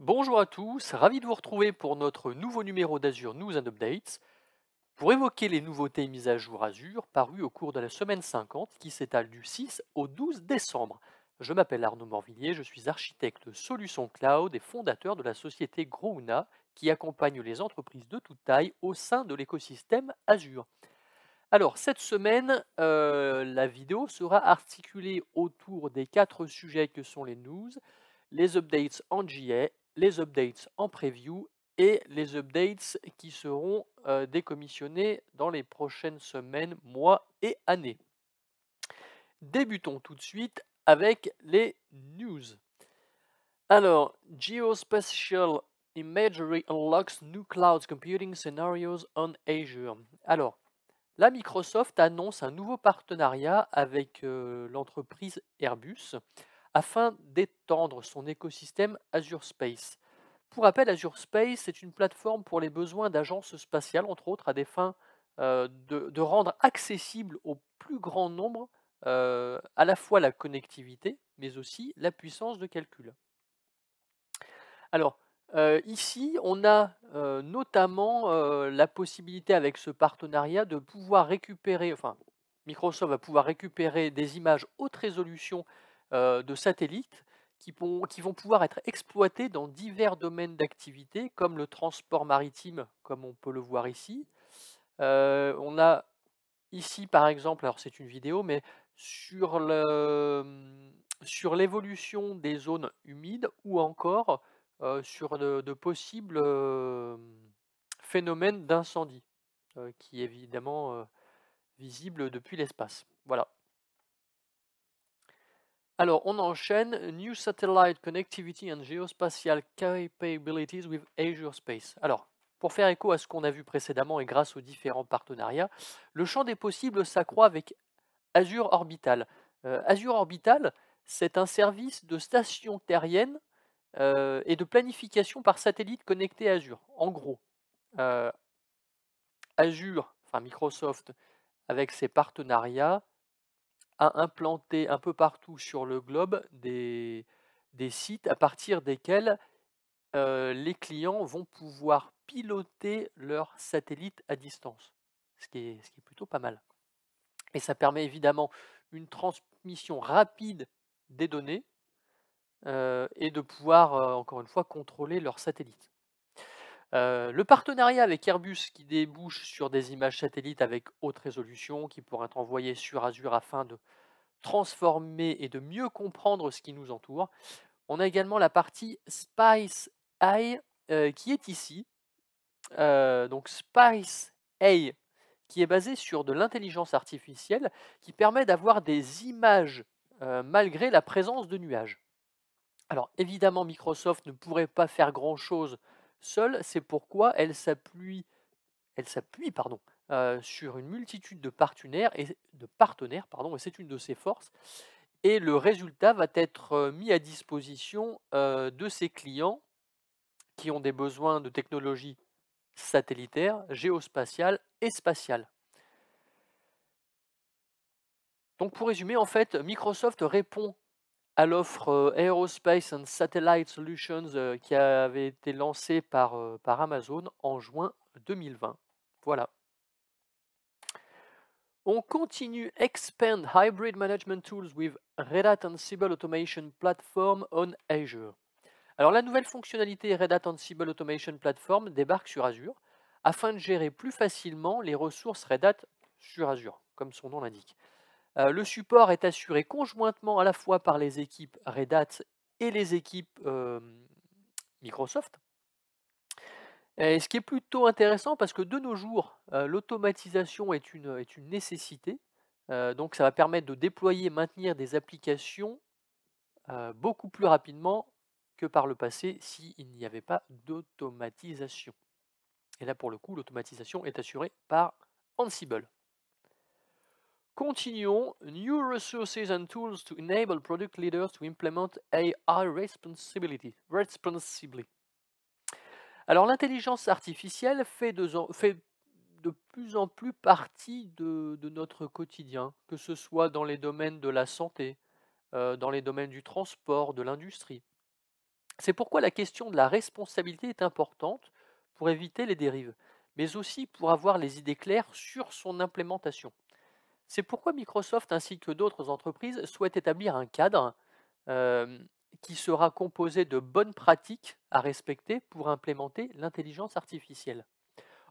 Bonjour à tous, ravi de vous retrouver pour notre nouveau numéro d'Azure News and Updates pour évoquer les nouveautés mises à jour Azure parues au cours de la semaine 50 qui s'étale du 6 au 12 décembre. Je m'appelle Arnaud Morvillier, je suis architecte Solutions Cloud et fondateur de la société Grouna qui accompagne les entreprises de toute taille au sein de l'écosystème Azure. Alors, cette semaine, euh, la vidéo sera articulée autour des quatre sujets que sont les news, les updates en GA les updates en preview et les updates qui seront euh, décommissionnés dans les prochaines semaines, mois et années. Débutons tout de suite avec les news. Alors, Geospatial Imagery unlocks new cloud computing scenarios on Azure. Alors, la Microsoft annonce un nouveau partenariat avec euh, l'entreprise Airbus afin d'étendre son écosystème Azure Space. Pour rappel, Azure Space est une plateforme pour les besoins d'agences spatiales, entre autres, à des fins euh, de, rendre accessible au plus grand nombre euh, à la fois la connectivité, mais aussi la puissance de calcul. Alors, euh, ici, on a notamment la possibilité avec ce partenariat de pouvoir récupérer, enfin, Microsoft va pouvoir récupérer des images haute résolution euh, de satellites qui, vont, pouvoir être exploités dans divers domaines d'activité, comme le transport maritime, comme on peut le voir ici. Euh, on a ici, par exemple, alors c'est une vidéo, mais sur mmh, l'évolution des zones humides ou encore euh, sur de, possibles phénomènes d'incendie, qui est évidemment visible depuis l'espace. Voilà. Alors, on enchaîne New Satellite Connectivity and Geospatial Capabilities with Azure Space. Alors, pour faire écho à ce qu'on a vu précédemment et grâce aux différents partenariats, le champ des possibles s'accroît avec Azure Orbital. Euh, Azure Orbital, c'est un service de station terrienne euh, et de planification par satellite connecté à Azure. En gros, euh, Azure, enfin Microsoft, avec ses partenariats, à implanter un peu partout sur le globe des, des sites à partir desquels euh, les clients vont pouvoir piloter leur satellite à distance, ce qui est, ce qui est plutôt pas mal. Et ça permet évidemment une transmission rapide des données euh, et de pouvoir, euh, encore une fois, contrôler leur satellite le partenariat avec Airbus qui débouche sur des images satellites avec haute résolution qui pourraient être envoyées sur Azure afin de transformer et de mieux comprendre ce qui nous entoure. On a également la partie Spice AI qui est ici. donc Spice AI qui est basée sur de l'intelligence artificielle qui permet d'avoir des images malgré la présence de nuages. Alors évidemment Microsoft ne pourrait pas faire grand-chose seule, c'est pourquoi elle s'appuie, elle s'appuie pardon, euh, sur une multitude de partenaires, et, de partenaires pardon, et c'est une de ses forces. Et le résultat va être euh, mis à disposition euh, de ses clients qui ont des besoins de technologies satellitaires, géospatiales et spatiales. Donc pour résumer, en fait, Microsoft répond à l'offre euh, Aerospace and Satellite Solutions euh, qui avait été lancée par, euh, par Amazon en juin 2020. Voilà. On continue Expand Hybrid Management Tools with Red Hat Ansible Automation Platform on Azure. Alors la nouvelle fonctionnalité Red Hat Ansible Automation Platform débarque sur Azure afin de gérer plus facilement les ressources Red Hat sur Azure, comme son nom l'indique. Euh, le support est assuré conjointement à la fois par les équipes Red Hat et les équipes Microsoft. Et ce qui est plutôt intéressant parce que de nos jours, l'automatisation est une, est une, nécessité. donc ça va permettre de déployer et maintenir des applications beaucoup plus rapidement que par le passé s'il n'y avait pas d'automatisation. Et là pour le coup, l'automatisation est assurée par Ansible. Continuons. New resources and tools to enable product leaders to implement AI responsibility, responsibly. Alors l'intelligence artificielle fait de, plus en plus partie de, notre quotidien, que ce soit dans les domaines de la santé, euh, dans les domaines du transport, de l'industrie. C'est pourquoi la question de la responsabilité est importante pour éviter les dérives, mais aussi pour avoir les idées claires sur son implémentation. C'est pourquoi Microsoft ainsi que d'autres entreprises souhaitent établir un cadre qui sera composé de bonnes pratiques à respecter pour implémenter l'intelligence artificielle.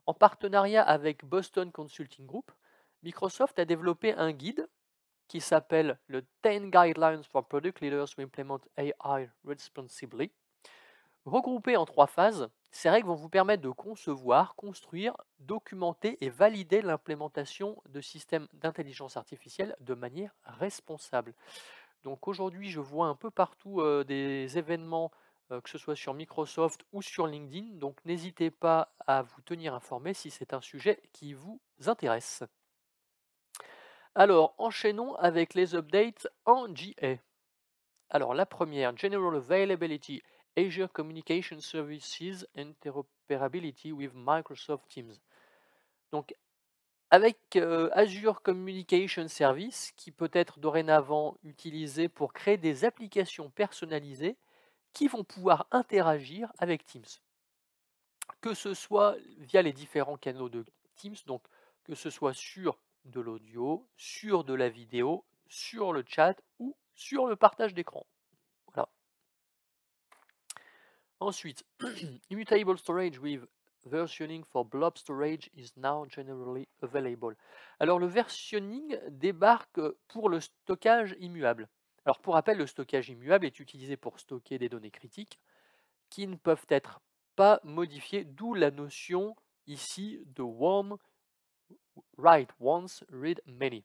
En partenariat avec Boston Consulting Group, Microsoft a développé un guide qui s'appelle le 10 Guidelines for Product Leaders to Implement AI Responsibly, regroupé en trois phases ces règles vont vous permettre de concevoir, construire, documenter et valider l'implémentation de systèmes d'intelligence artificielle de manière responsable. Donc aujourd'hui, je vois un peu partout des événements, que ce soit sur Microsoft ou sur LinkedIn. Donc n'hésitez pas à vous tenir informé si c'est un sujet qui vous intéresse. Alors, enchaînons avec les updates en GA. Alors la première, General Availability Azure Communication Services Interoperability with Microsoft Teams. Donc, avec euh, Azure Communication Service, qui peut être dorénavant utilisé pour créer des applications personnalisées qui vont pouvoir interagir avec Teams. Que ce soit via les différents canaux de Teams, donc que ce soit sur de l'audio, sur de la vidéo, sur le chat ou sur le partage d'écran. Ensuite, Immutable Storage with Versioning for Blob Storage is now generally available. Alors le versioning débarque pour le stockage immuable. Alors pour rappel, le stockage immuable est utilisé pour stocker des données critiques qui ne peuvent être pas modifiées, d'où la notion ici de warm, write once, read many.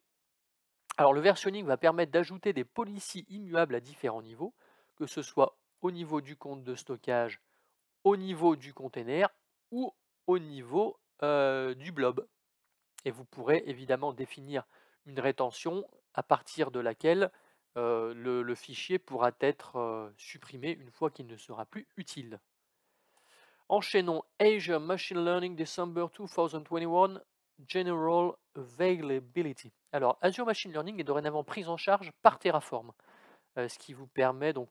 Alors le versioning va permettre d'ajouter des policies immuables à différents niveaux, que ce soit au niveau du compte de stockage, au niveau du container ou au niveau du blob. Et vous pourrez évidemment définir une rétention à partir de laquelle le, fichier pourra être supprimé une fois qu'il ne sera plus utile. Enchaînons Azure Machine Learning December 2021 General Availability. Alors Azure Machine Learning est dorénavant prise en charge par Terraform, ce qui vous permet donc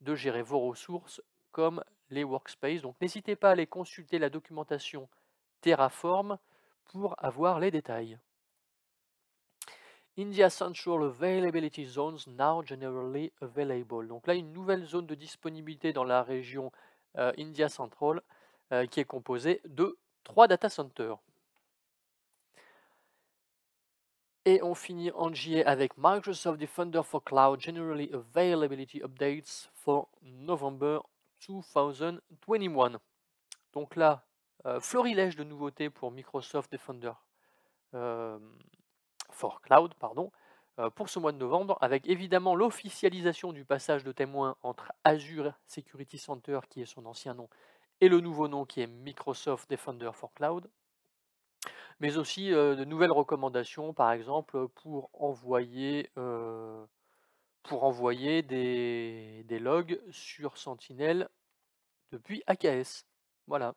de gérer vos ressources comme les workspaces. Donc n'hésitez pas à aller consulter la documentation Terraform pour avoir les détails. India Central Availability Zones now generally available. Donc là, une nouvelle zone de disponibilité dans la région euh, India Central euh, qui est composée de trois data centers. Et on finit en GA avec Microsoft Defender for Cloud Generally Availability Updates for November 2021. Donc là, euh, florilège de nouveautés pour Microsoft Defender euh, for Cloud, pardon, euh, pour ce mois de novembre, avec évidemment l'officialisation du passage de témoin entre Azure Security Center, qui est son ancien nom, et le nouveau nom qui est Microsoft Defender for Cloud mais aussi de nouvelles recommandations, par exemple, pour envoyer, pour envoyer des, logs sur Sentinel depuis AKS. Voilà.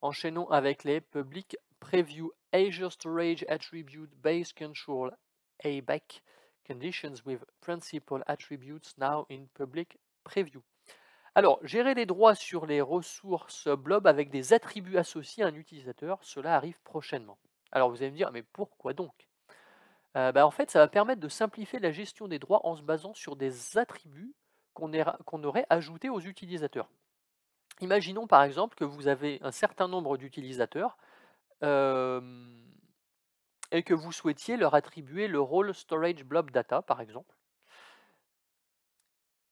Enchaînons avec les Public Preview Azure Storage Attribute Base Control ABAC Conditions with Principal Attributes now in Public Preview. Alors, gérer les droits sur les ressources blob avec des attributs associés à un utilisateur, cela arrive prochainement. Alors vous allez me dire, mais pourquoi donc euh, bah, En fait, ça va permettre de simplifier la gestion des droits en se basant sur des attributs qu'on aurait ajoutés aux utilisateurs. Imaginons par exemple que vous avez un certain nombre d'utilisateurs et que vous souhaitiez leur attribuer le rôle storage blob data par exemple.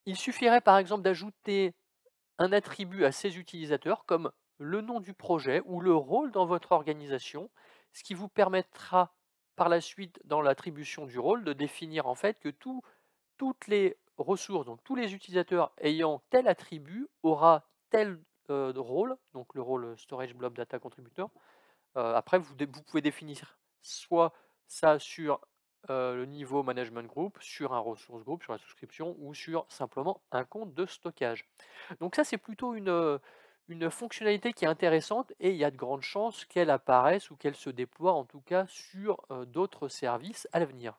Il suffirait par exemple d'ajouter un attribut à ces utilisateurs comme le nom du projet ou le rôle dans votre organisation, ce qui vous permettra par la suite dans l'attribution du rôle de définir en fait que toutes les ressources, donc tous les utilisateurs ayant tel attribut aura tel euh, rôle, donc le rôle euh, storage blob data contributor. Euh, après, vous, pouvez définir soit ça sur euh, le niveau management group sur un ressource group, sur la souscription ou sur simplement un compte de stockage. Donc ça, c'est plutôt une, euh, une fonctionnalité qui est intéressante et il y a de grandes chances qu'elle apparaisse ou qu'elle se déploie en tout cas sur euh, d'autres services à l'avenir.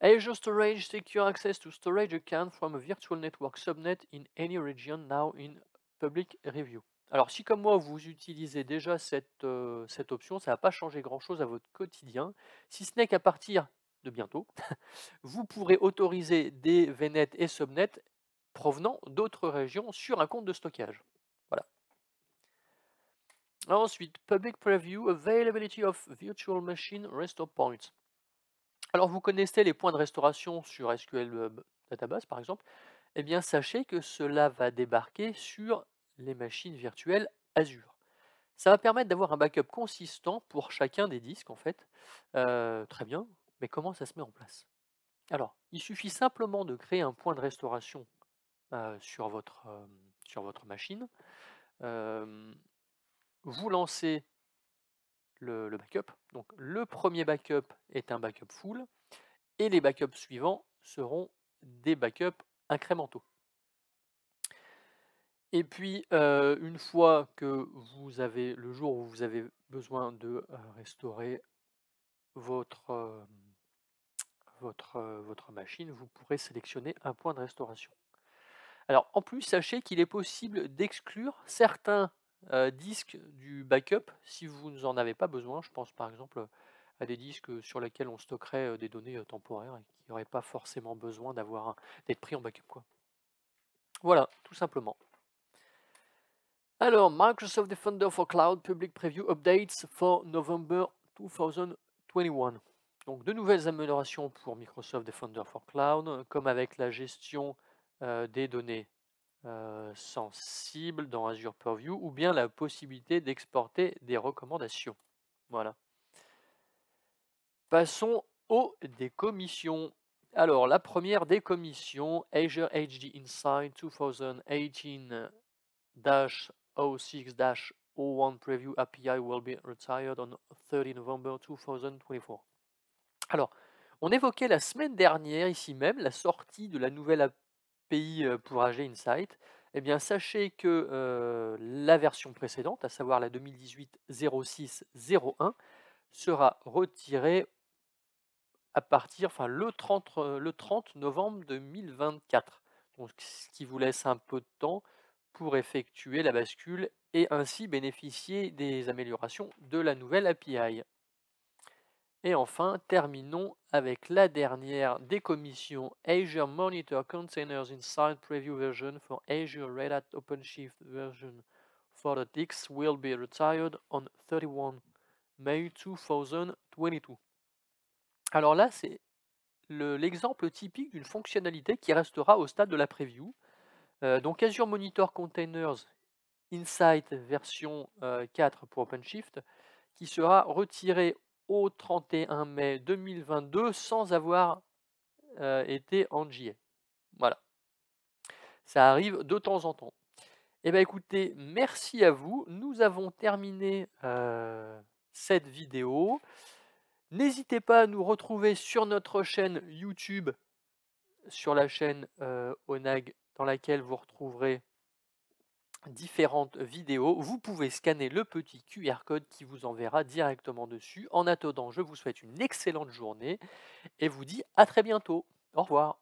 Azure Storage secure access to storage account from a virtual network subnet in any region now in public review. Alors si comme moi vous utilisez déjà cette, cette option, ça ne va pas changer grand-chose à votre quotidien, si ce n'est qu'à partir de bientôt, vous pourrez autoriser des VNet et subnets provenant d'autres régions sur un compte de stockage. Voilà. Ensuite, Public Preview, Availability of Virtual Machine Restore Points. Alors vous connaissez les points de restauration sur SQL Database par exemple, eh bien sachez que cela va débarquer sur les machines virtuelles Azure. Ça va permettre d'avoir un backup consistant pour chacun des disques en fait. Euh, très bien, mais comment ça se met en place Alors, il suffit simplement de créer un point de restauration euh, sur, votre, euh, sur votre machine. vous lancez le, le backup. Donc le premier backup est un backup full et les backups suivants seront des backups incrémentaux. Et puis, une fois que vous avez le jour où vous avez besoin de restaurer votre, votre, machine, vous pourrez sélectionner un point de restauration. Alors, en plus, sachez qu'il est possible d'exclure certains disques du backup si vous n'en avez pas besoin. Je pense par exemple à des disques sur lesquels on stockerait des données temporaires et qui n'auraient pas forcément besoin d'être pris en backup. Voilà, tout simplement. Alors, Microsoft Defender for Cloud Public Preview Updates for November 2021. Donc, de nouvelles améliorations pour Microsoft Defender for Cloud, euh, comme avec la gestion euh, des données euh, sensibles dans Azure Purview, ou bien la possibilité d'exporter des recommandations. Voilà. Passons aux décommissions. Alors, la première décommission, Azure HD Insight 2018 06-01 Preview API will be retired on 30 November 2024. Alors, on évoquait la semaine dernière, ici même, la sortie de la nouvelle API euh, pour AG Insight. Eh bien, sachez que euh, la version précédente, à savoir la 2018-06-01, sera retirée à partir, enfin, le 30, euh, le 30 novembre 2024. Donc, ce qui vous laisse un peu de temps pour effectuer la bascule et ainsi bénéficier des améliorations de la nouvelle API. Et enfin, terminons avec la dernière des commissions Azure Monitor Containers Inside Preview Version for Azure Red Hat OpenShift Version for the 4.x will be retired on 31 May 2022. Alors là, c'est l'exemple typique d'une fonctionnalité qui restera au stade de la preview, euh, donc Azure Monitor Containers Insight version 4 euh, pour OpenShift qui sera retiré au 31 mai 2022 sans avoir euh, été en JA. Voilà. Ça arrive de temps en temps. Eh bien écoutez, merci à vous. Nous avons terminé cette vidéo. N'hésitez pas à nous retrouver sur notre chaîne YouTube, sur la chaîne ONAG dans laquelle vous retrouverez différentes vidéos, vous pouvez scanner le petit QR code qui vous enverra directement dessus. En attendant, je vous souhaite une excellente journée et vous dis à très bientôt. Au revoir.